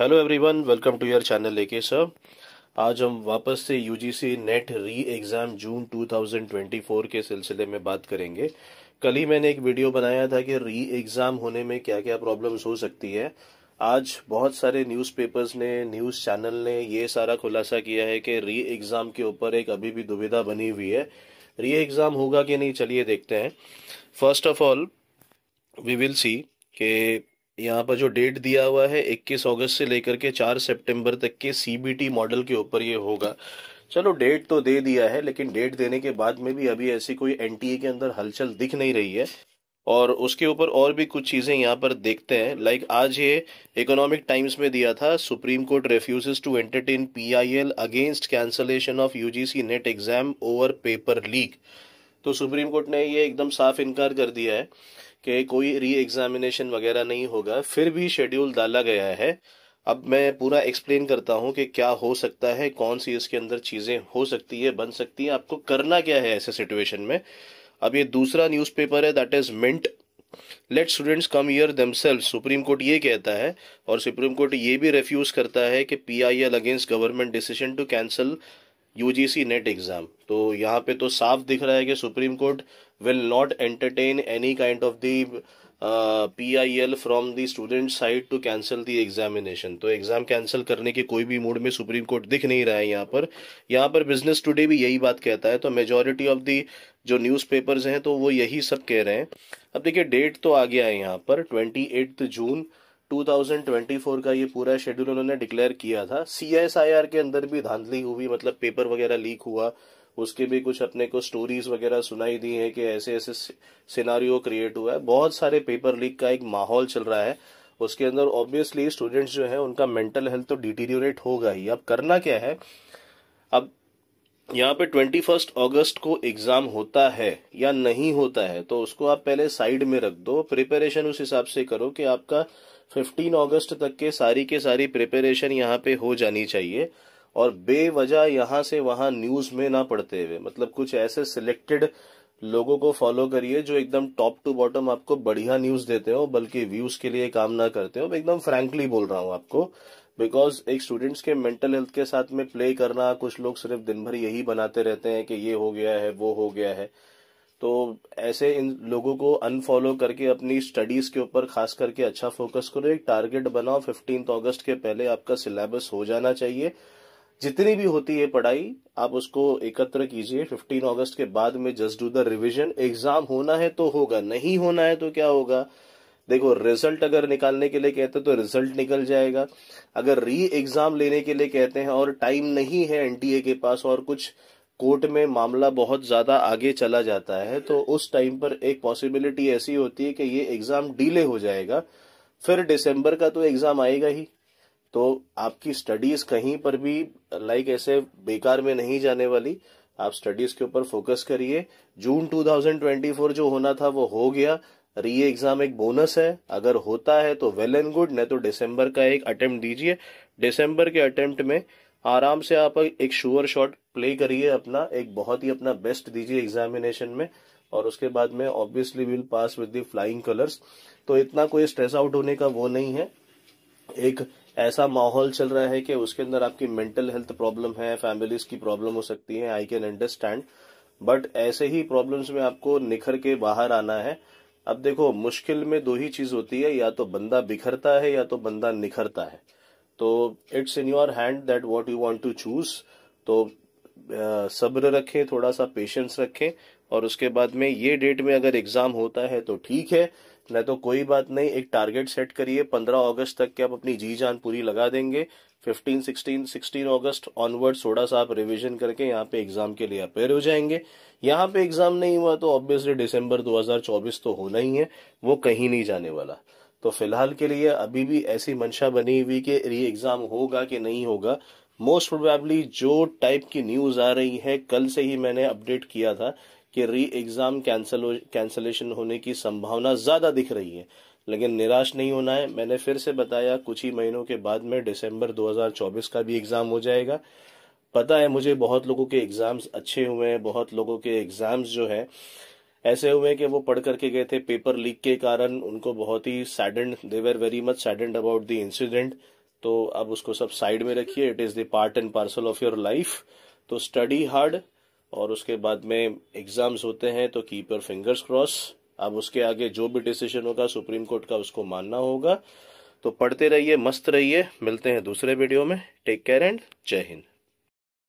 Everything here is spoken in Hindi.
Hello everyone welcome to your channel लेके सर आज हम वापस से UGC NET re exam June 2024 के सिलसिले में बात करेंगे कल ही मैंने एक वीडियो बनाया था कि री एग्ज़ाम होने में क्या क्या प्रॉब्लम्स हो सकती है आज बहुत सारे न्यूज़पेपर्स ने न्यूज़ चैनल ने ये सारा खुलासा किया है कि री एग्ज़ाम के ऊपर एक अभी भी दुविधा बनी हुई है री एग्ज़ाम होगा कि नहीं चलिए देखते हैं first of all we will see कि यहाँ पर जो डेट दिया हुआ है 21 अगस्त से लेकर के 4 सितंबर तक के सीबीटी मॉडल के ऊपर ये होगा चलो डेट तो दे दिया है लेकिन डेट देने के बाद में भी अभी ऐसी कोई एनटीए के अंदर हलचल दिख नहीं रही है और उसके ऊपर और भी कुछ चीज़ें यहाँ पर देखते हैं लाइक आज ये इकोनॉमिक टाइम्स में दिया था Supreme Court refuses to entertain PIL against cancellation of UGC NET exam over paper leak तो सुप्रीम कोर्ट ने ये एकदम साफ इनकार कर दिया है कि कोई री एग्जामिनेशन वगैरह नहीं होगा फिर भी शेड्यूल डाला गया है अब मैं पूरा एक्सप्लेन करता हूँ कि क्या हो सकता है कौन सी इसके अंदर चीज़ें हो सकती है बन सकती है आपको करना क्या है ऐसे सिचुएशन में अब ये दूसरा न्यूज़पेपर है that is Mint let students come year themselves Supreme Court ये कहता है और सुप्रीम कोर्ट ये भी रेफ्यूज़ करता है कि P I L against government decision to cancel UGC NET exam तो यहाँ पे तो साफ दिख रहा है कि Supreme Court will not entertain any kind of the uh, PIL from the student side to cancel the examination. तो exam cancel करने के कोई भी mood में Supreme Court दिख नहीं रहा है यहाँ पर यहाँ पर business today भी यही बात कहता है तो majority of the जो न्यूज़पेपर्स हैं तो वो यही सब कह रहे हैं अब देखिए डेट तो आ गया है यहाँ पर ट्वेंटी एट्थ जून 2024 का ये पूरा शेड्यूल उन्होंने डिक्लेयर किया था सी के अंदर भी धांधली हुई मतलब पेपर वगैरह लीक हुआ उसके भी कुछ अपने को स्टोरीज वगैरह सुनाई दी है कि ऐसे ऐसे सिनारियो क्रिएट हुआ है बहुत सारे पेपर लीक का एक माहौल चल रहा है उसके अंदर ऑब्वियसली स्टूडेंट्स जो है उनका मेंटल हेल्थ तो डिटीरियोरेट होगा ही अब करना क्या है अब यहाँ पे ट्वेंटी फर्स्ट ऑगस्ट को एग्जाम होता है या नहीं होता है तो उसको आप पहले साइड में रख दो प्रिपरेशन उस हिसाब से करो कि आपका फिफ्टीन अगस्त तक के सारी के सारी प्रिपरेशन यहाँ पे हो जानी चाहिए और बेवजह यहां से वहां न्यूज में ना पढ़ते हुए मतलब कुछ ऐसे सिलेक्टेड लोगों को फॉलो करिए जो एकदम टॉप टू बॉटम आपको बढ़िया न्यूज देते हो बल्कि व्यूज के लिए काम ना करते हो मैं एकदम फ्रेंकली बोल रहा हूँ आपको बिकॉज एक स्टूडेंट्स के मेंटल हेल्थ के साथ में प्ले करना कुछ लोग सिर्फ दिन भर यही बनाते रहते हैं कि ये हो गया है वो हो गया है तो ऐसे इन लोगों को अनफॉलो करके अपनी स्टडीज के ऊपर खास करके अच्छा फोकस करो एक टारगेट बनाओ फिफ्टींथ अगस्त के पहले आपका सिलेबस हो जाना चाहिए जितनी भी होती है पढ़ाई आप उसको एकत्र कीजिए 15 अगस्त के बाद में just do the revision exam होना है तो होगा नहीं होना है तो क्या होगा देखो रिजल्ट अगर निकालने के लिए कहते हैं तो रिजल्ट निकल जाएगा अगर री एग्जाम लेने के लिए कहते हैं और टाइम नहीं है एनटीए के पास और कुछ कोर्ट में मामला बहुत ज्यादा आगे चला जाता है तो उस टाइम पर एक पॉसिबिलिटी ऐसी होती है कि ये एग्जाम डिले हो जाएगा फिर दिसंबर का तो एग्जाम आएगा ही तो आपकी स्टडीज कहीं पर भी लाइक ऐसे बेकार में नहीं जाने वाली आप स्टडीज के ऊपर फोकस करिए जून 2024 जो होना था वो हो गया री एग्जाम एक बोनस है अगर होता है तो वेल एंड गुड नहीं तो दिसंबर का एक अटेम्प्ट दीजिए दिसंबर के अटेम्प्ट में आराम से आप एक श्योर शॉट प्ले करिए अपना एक बहुत ही अपना बेस्ट दीजिए एग्जामिनेशन में और उसके बाद में obviously will pass with the flying colours तो इतना कोई स्ट्रेस आउट होने का वो नहीं है एक ऐसा माहौल चल रहा है कि उसके अंदर आपकी मेंटल हेल्थ प्रॉब्लम है फैमिलीज की प्रॉब्लम हो सकती है आई कैन अंडरस्टैंड बट ऐसे ही प्रॉब्लम्स में आपको निखर के बाहर आना है अब देखो मुश्किल में दो ही चीज होती है या तो बंदा बिखरता है या तो बंदा निखरता है तो it's in your hand that what you want to choose तो सब्र रखें थोड़ा सा पेशेंस रखें और उसके बाद में ये डेट में अगर एग्जाम होता है तो ठीक है न तो कोई बात नहीं एक टारगेट सेट करिए पंद्रह अगस्त तक के आप अपनी जी जान पूरी लगा देंगे फिफ्टीन सिक्सटीन सिक्सटीन अगस्त ऑनवर्ड थोड़ा सा आप रिविजन करके यहाँ पे एग्जाम के लिए अपेयर हो जाएंगे यहाँ पे एग्जाम नहीं हुआ तो ऑब्वियसली दिसंबर 2024 तो होना ही है वो कहीं नहीं जाने वाला तो फिलहाल के लिए अभी भी ऐसी मंशा बनी हुई कि री एग्जाम होगा कि नहीं होगा मोस्ट प्रोबेबली जो टाइप की न्यूज आ रही है कल से ही मैंने अपडेट किया था कि री एग्ज़ाम कैंसल कैंसलेशन होने की संभावना ज़्यादा दिख रही है लेकिन निराश नहीं होना है मैंने फिर से बताया कुछ ही महीनों के बाद में दिसंबर 2024 का भी एग्ज़ाम हो जाएगा पता है मुझे बहुत लोगों के एग्ज़ाम्स अच्छे हुए हैं बहुत लोगों के एग्ज़ाम्स जो है ऐसे हुए कि वो पढ़ करके गए थे पेपर लीक के कारण उनको बहुत ही saddened they were very much saddened about the incident तो अब उसको सब साइड में रखिए it is the part and parcel of your life तो स्टडी हार्ड और उसके बाद में एग्जाम्स होते हैं तो कीप योर फिंगर्स क्रॉस अब उसके आगे जो भी डिसीजन होगा सुप्रीम कोर्ट का उसको मानना होगा तो पढ़ते रहिए मस्त रहिए मिलते हैं दूसरे वीडियो में टेक केयर एंड जय हिंद